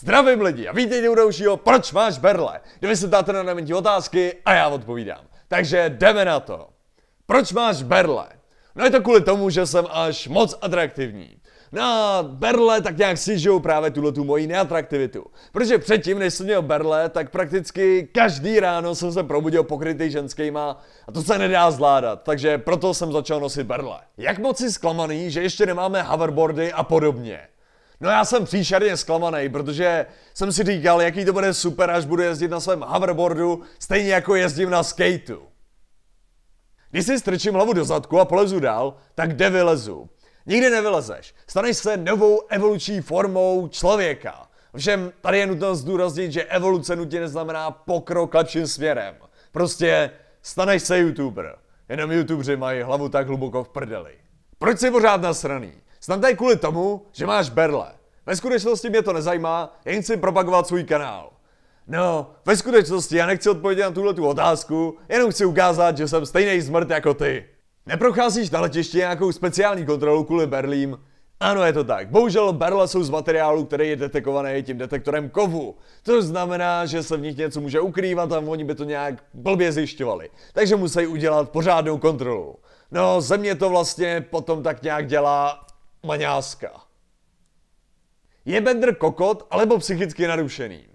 Zdravím lidi a vítejte u dalšího Proč máš berle? Kde vy se ptáte na nementí otázky a já odpovídám. Takže jdeme na to. Proč máš berle? No je to kvůli tomu, že jsem až moc atraktivní. Na berle tak nějak si žijou právě tuhle tu moji neatraktivitu. Protože předtím, než jsem měl berle, tak prakticky každý ráno jsem se probudil pokrytý ženskýma a to se nedá zvládat, takže proto jsem začal nosit berle. Jak moc jsi zklamaný, že ještě nemáme hoverboardy a podobně. No já jsem příšerně zklamaný, protože jsem si říkal, jaký to bude super, až budu jezdit na svém hoverboardu, stejně jako jezdím na skateu. Když si strčím hlavu do zadku a polezu dál, tak kde vylezu? Nikdy nevylezeš. Staneš se novou evoluční formou člověka. Všem tady je nutno zdůraznit, že evoluce nutně neznamená pokrok lepším směrem. Prostě staneš se youtuber. Jenom YouTuberi mají hlavu tak hluboko v prdeli. Proč jsi pořád nasraný? Snad tady kvůli tomu, že máš berle. Ve skutečnosti mě to nezajímá, jen chci propagovat svůj kanál. No, ve skutečnosti já nechci odpovědět na tuhle tu otázku, jenom chci ukázat, že jsem stejný zmrt jako ty. Neprocházíš na letiště nějakou speciální kontrolu kvůli berlím? Ano, je to tak. Bohužel berle jsou z materiálu, který je detekovaný tím detektorem kovu. To znamená, že se v nich něco může ukrývat a oni by to nějak blbě zjišťovali. Takže musí udělat pořádnou kontrolu. No, země to vlastně potom tak nějak dělá maňáska. Je Bender kokot alebo psychicky narušený?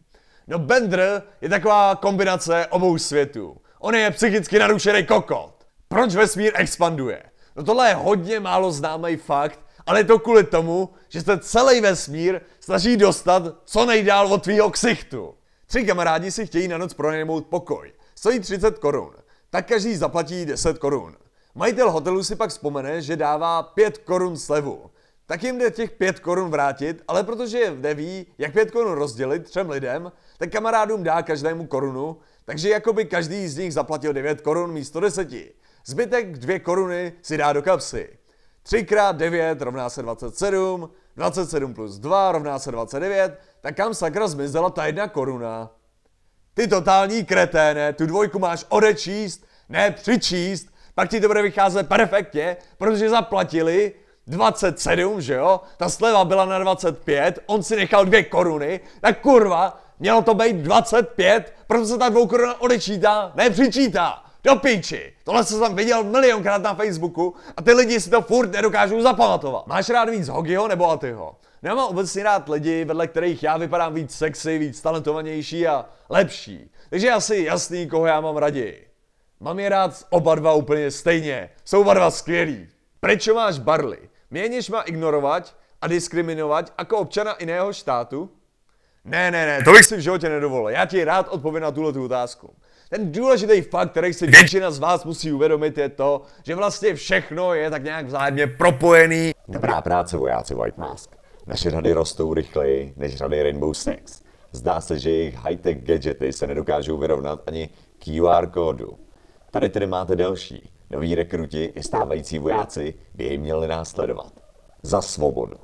No Bender je taková kombinace obou světů. On je psychicky narušený kokot. Proč vesmír expanduje? No tohle je hodně málo známý fakt, ale je to kvůli tomu, že se celý vesmír snaží dostat co nejdál od tvýho ksichtu. Tři kamarádi si chtějí na noc pronajmout pokoj. Stojí 30 korun. Tak každý zaplatí 10 korun. Majitel hotelu si pak vzpomene, že dává 5 korun slevu tak jim jde těch pět korun vrátit, ale protože neví, jak pět korun rozdělit třem lidem, tak kamarádům dá každému korunu, takže jako by každý z nich zaplatil 9 korun místo 10. Zbytek 2 koruny si dá do kapsy. 3 x 9 rovná se 27, 27 plus 2 rovná se 29, tak kam sakra zmizela ta jedna koruna? Ty totální kreténe, tu dvojku máš odečíst, ne přičíst, pak ti to bude vycházet perfektně, protože zaplatili 27, že jo? Ta sleva byla na 25, on si nechal dvě koruny, tak kurva, mělo to být 25, proto se ta dvou koruna odečítá, ne přičítá. Do píči, Tohle jsem tam viděl milionkrát na Facebooku a ty lidi si to furt nedokážou zapamatovat. Máš rád víc Hogiho nebo Atyho? Nemám obecně rád lidi, vedle kterých já vypadám víc sexy, víc talentovanější a lepší. Takže je asi jasný, koho já mám raději. Mám je rád oba dva úplně stejně. Jsou oba dva skvělí. Proč máš barly? Měníš má ignorovat a diskriminovat jako občana jiného štátu? Ne, ne, ne, to bych si v životě nedovolil. Já ti rád odpovím na tuhle otázku. Ten důležitý fakt, který si většina z vás musí uvědomit, je to, že vlastně všechno je tak nějak vzájemně propojený. Dobrá práce, vojáci White Mask. Naše rady rostou rychleji než rady Rainbow Six. Zdá se, že jejich high-tech gadgety se nedokážou vyrovnat ani QR kódu. Tady tedy máte další, Noví rekruti i stávající vojáci by jej měli následovat. Za svobodu.